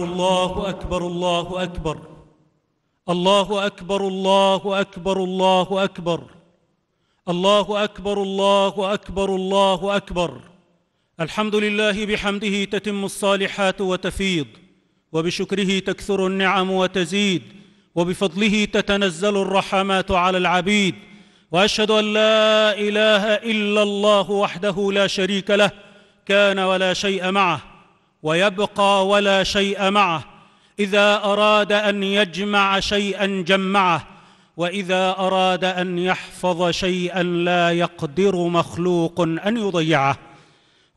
الله أكبر الله أكبر الله أكبر الله أكبر الله أكبر الله أكبر الله أكبر الله أكبر الحمد لله بحمده تتم الصالحات وتفيض وبشكره تكثر النعم وتزيد وبفضله تتنزل الرحمات على العبيد واشهد ان لا اله الا الله وحده لا شريك له كان ولا شيء معه ويبقى ولا شيء معه اذا اراد ان يجمع شيئا جمعه واذا اراد ان يحفظ شيئا لا يقدر مخلوق ان يضيعه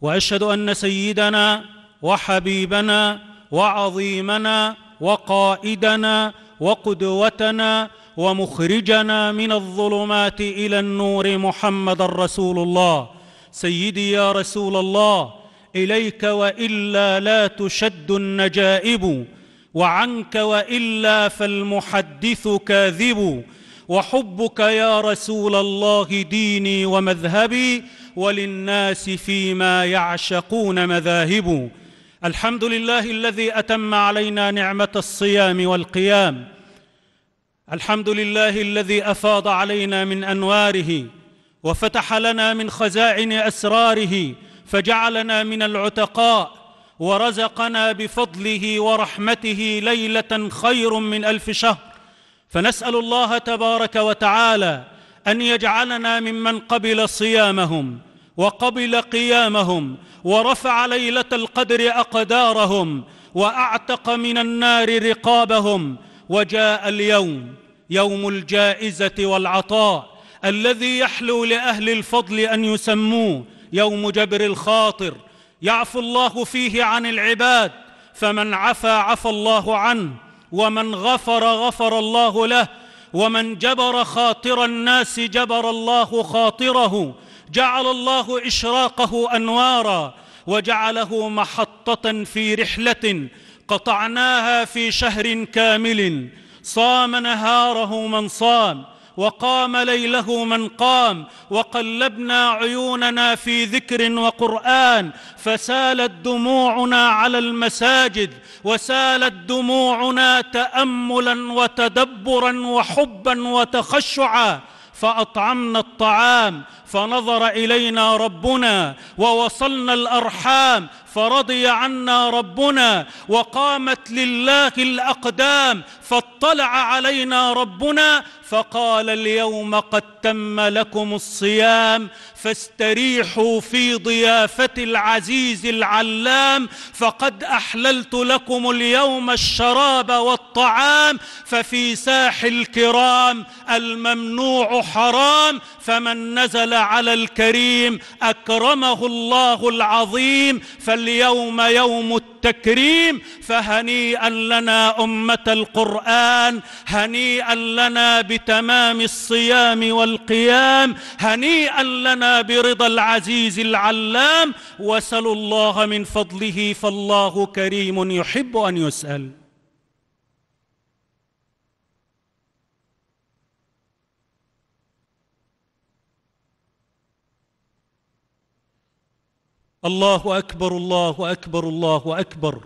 واشهد ان سيدنا وحبيبنا وعظيمنا وقائدنا وقدوتنا ومخرجنا من الظلمات الى النور محمد رسول الله سيدي يا رسول الله اليك والا لا تشد النجائب وعنك والا فالمحدث كاذب وحبك يا رسول الله ديني ومذهبي وللناس فيما يعشقون مذاهب الحمد لله الذي اتم علينا نعمه الصيام والقيام الحمد لله الذي افاض علينا من انواره وفتح لنا من خزائن اسراره فجعلنا من العتقاء ورزقنا بفضله ورحمته ليله خير من الف شهر فنسال الله تبارك وتعالى ان يجعلنا ممن قبل صيامهم وقبل قيامهم ورفع ليله القدر اقدارهم واعتق من النار رقابهم وجاء اليوم يوم الجائزه والعطاء الذي يحلو لاهل الفضل ان يسموه يوم جبر الخاطر يعفو الله فيه عن العباد فمن عفا عفى الله عنه ومن غفر غفر الله له ومن جبر خاطر الناس جبر الله خاطره جعل الله اشراقه انوارا وجعله محطه في رحله قطعناها في شهر كامل صام نهاره من صام وقام ليله من قام وقلبنا عيوننا في ذكر وقران فسالت دموعنا على المساجد وسالت دموعنا تاملا وتدبرا وحبا وتخشعا فاطعمنا الطعام فنظر الينا ربنا ووصلنا الارحام فرضي عنا ربنا وقامت لله الاقدام فاطلع علينا ربنا فقال اليوم قد تم لكم الصيام فاستريحوا في ضيافه العزيز العلام فقد احللت لكم اليوم الشراب والطعام ففي ساح الكرام الممنوع حرام فمن نزل على الكريم اكرمه الله العظيم فاليوم يوم التكريم فهنيئا لنا امه القران هنيئا لنا بتمام الصيام والقيام هنيئا لنا برضا العزيز العلام واسالوا الله من فضله فالله كريم يحب ان يسال الله أكبر الله أكبر الله أكبر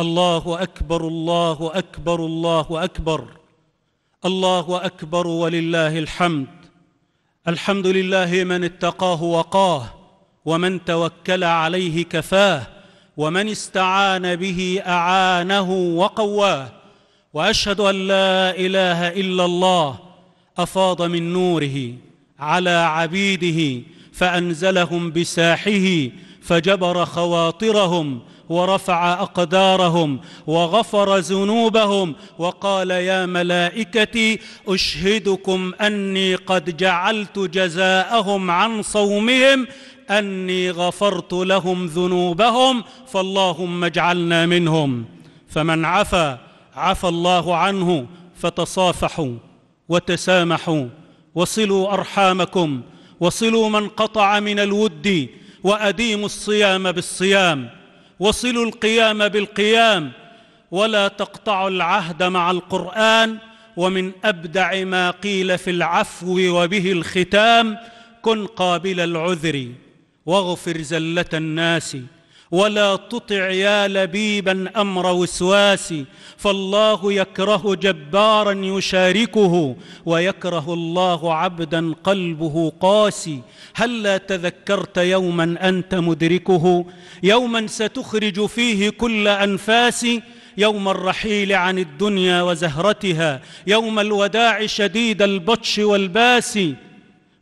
الله أكبر الله أكبر الله أكبر الله أكبر ولله الحمد الحمد لله من اتقاه وقاه ومن توكل عليه كفاه ومن استعان به أعانه وقواه وأشهد أن لا إله إلا الله أفاض من نوره على عبيده فأنزلهم بساحه فجبر خواطرهم ورفع اقدارهم وغفر ذنوبهم وقال يا ملائكتي اشهدكم اني قد جعلت جزاءهم عن صومهم اني غفرت لهم ذنوبهم فاللهم اجعلنا منهم فمن عفا عفى الله عنه فتصافحوا وتسامحوا وصلوا ارحامكم وصلوا من قطع من الود وأديموا الصيام بالصيام وصلوا القيام بالقيام ولا تقطعوا العهد مع القرآن ومن أبدع ما قيل في العفو وبه الختام كن قابل العذر واغفر زلة الناس ولا تطع يا لبيبا امر وسواس فالله يكره جبارا يشاركه ويكره الله عبدا قلبه قاسي هلا تذكرت يوما انت مدركه يوما ستخرج فيه كل انفاس يوم الرحيل عن الدنيا وزهرتها يوم الوداع شديد البطش والباس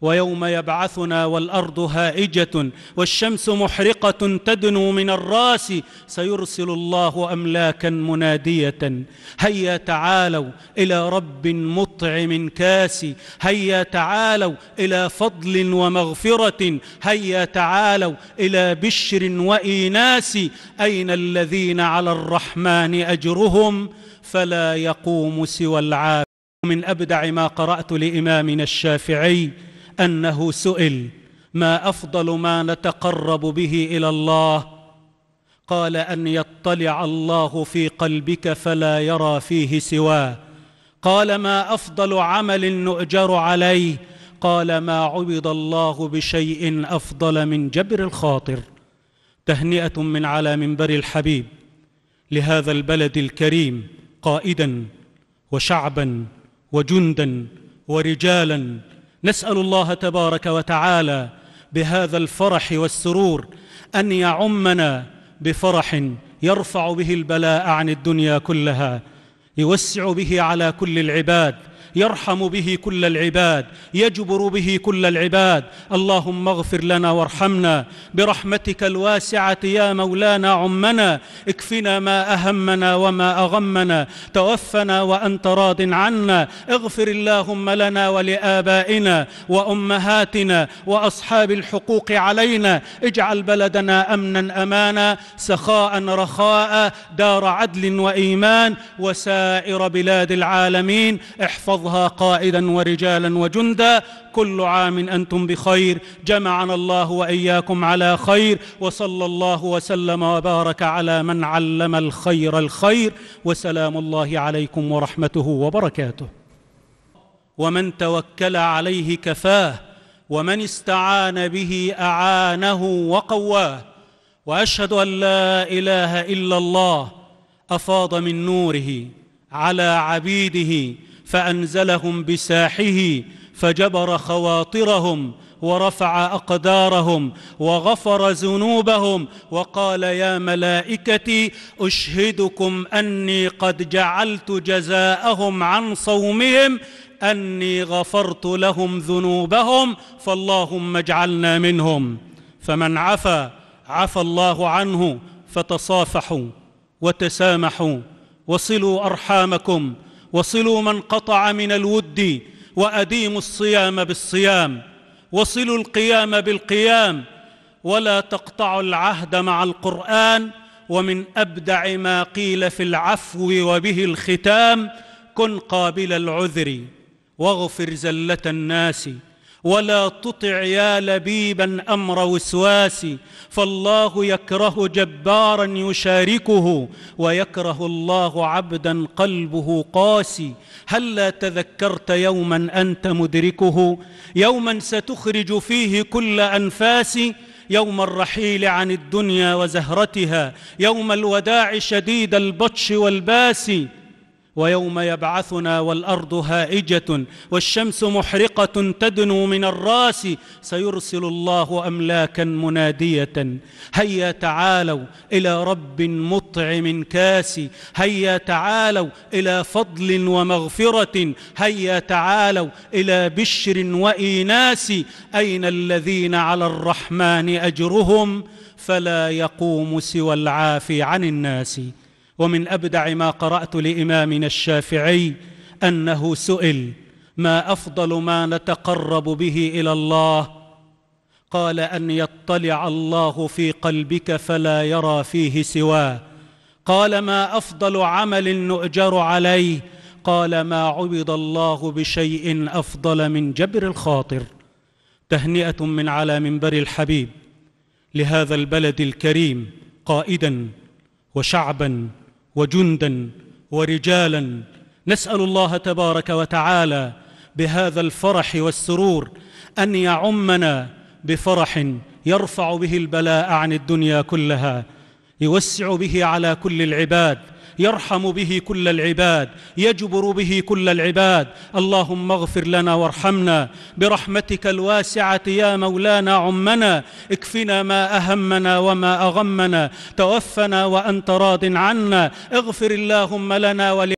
ويوم يبعثنا والارض هائجه والشمس محرقه تدنو من الراس سيرسل الله املاكا مناديه هيا تعالوا الى رب مطعم كاسي هيا تعالوا الى فضل ومغفره هيا تعالوا الى بشر وايناس اين الذين على الرحمن اجرهم فلا يقوم سوى العاب من ابدع ما قرات لامامنا الشافعي أنه سئل ما أفضل ما نتقرب به إلى الله قال أن يطلع الله في قلبك فلا يرى فيه سواه قال ما أفضل عمل نؤجر عليه قال ما عبد الله بشيء أفضل من جبر الخاطر تهنئة من على منبر الحبيب لهذا البلد الكريم قائدا وشعبا وجندا ورجالا نسال الله تبارك وتعالى بهذا الفرح والسرور ان يعمنا بفرح يرفع به البلاء عن الدنيا كلها يوسع به على كل العباد يرحم به كل العباد يجبر به كل العباد اللهم اغفر لنا وارحمنا برحمتك الواسعه يا مولانا عمنا اكفنا ما اهمنا وما اغمنا توفنا وانت راض عنا اغفر اللهم لنا ولابائنا وامهاتنا واصحاب الحقوق علينا اجعل بلدنا امنا امانا سخاء رخاء دار عدل وايمان وسائر بلاد العالمين احفظ يحفظها قائدا ورجالا وجندا كل عام انتم بخير جمعنا الله واياكم على خير وصلى الله وسلم وبارك على من علم الخير الخير وسلام الله عليكم ورحمته وبركاته ومن توكل عليه كفاه ومن استعان به اعانه وقواه واشهد ان لا اله الا الله افاض من نوره على عبيده فانزلهم بساحه فجبر خواطرهم ورفع اقدارهم وغفر ذنوبهم وقال يا ملائكتي اشهدكم اني قد جعلت جزاءهم عن صومهم اني غفرت لهم ذنوبهم فاللهم اجعلنا منهم فمن عفا عفى الله عنه فتصافحوا وتسامحوا وصلوا ارحامكم وصلوا من قطع من الود وأديموا الصيام بالصيام وصلوا القيام بالقيام ولا تقطعوا العهد مع القرآن ومن أبدع ما قيل في العفو وبه الختام كن قابل العذر واغفر زلة الناس ولا تطع يا لبيبا امر وسواس فالله يكره جبارا يشاركه ويكره الله عبدا قلبه قاسي هلا تذكرت يوما انت مدركه يوما ستخرج فيه كل انفاس يوم الرحيل عن الدنيا وزهرتها يوم الوداع شديد البطش والباس ويوم يبعثنا والارض هائجه والشمس محرقه تدنو من الراس سيرسل الله املاكا مناديه هيا تعالوا الى رب مطعم كاسي هيا تعالوا الى فضل ومغفره هيا تعالوا الى بشر وايناس اين الذين على الرحمن اجرهم فلا يقوم سوى العافي عن الناس ومن أبدع ما قرأت لإمامنا الشافعي أنه سئل ما أفضل ما نتقرب به إلى الله قال أن يطلع الله في قلبك فلا يرى فيه سواه قال ما أفضل عمل نؤجر عليه قال ما عبد الله بشيء أفضل من جبر الخاطر تهنئة من على منبر الحبيب لهذا البلد الكريم قائدا وشعبا وجندا ورجالا نسال الله تبارك وتعالى بهذا الفرح والسرور ان يعمنا بفرح يرفع به البلاء عن الدنيا كلها يوسع به على كل العباد يرحم به كل العباد يجبر به كل العباد اللهم اغفر لنا وارحمنا برحمتك الواسعه يا مولانا عمنا اكفنا ما اهمنا وما اغمنا توفنا وانت راض عنا اغفر اللهم لنا ول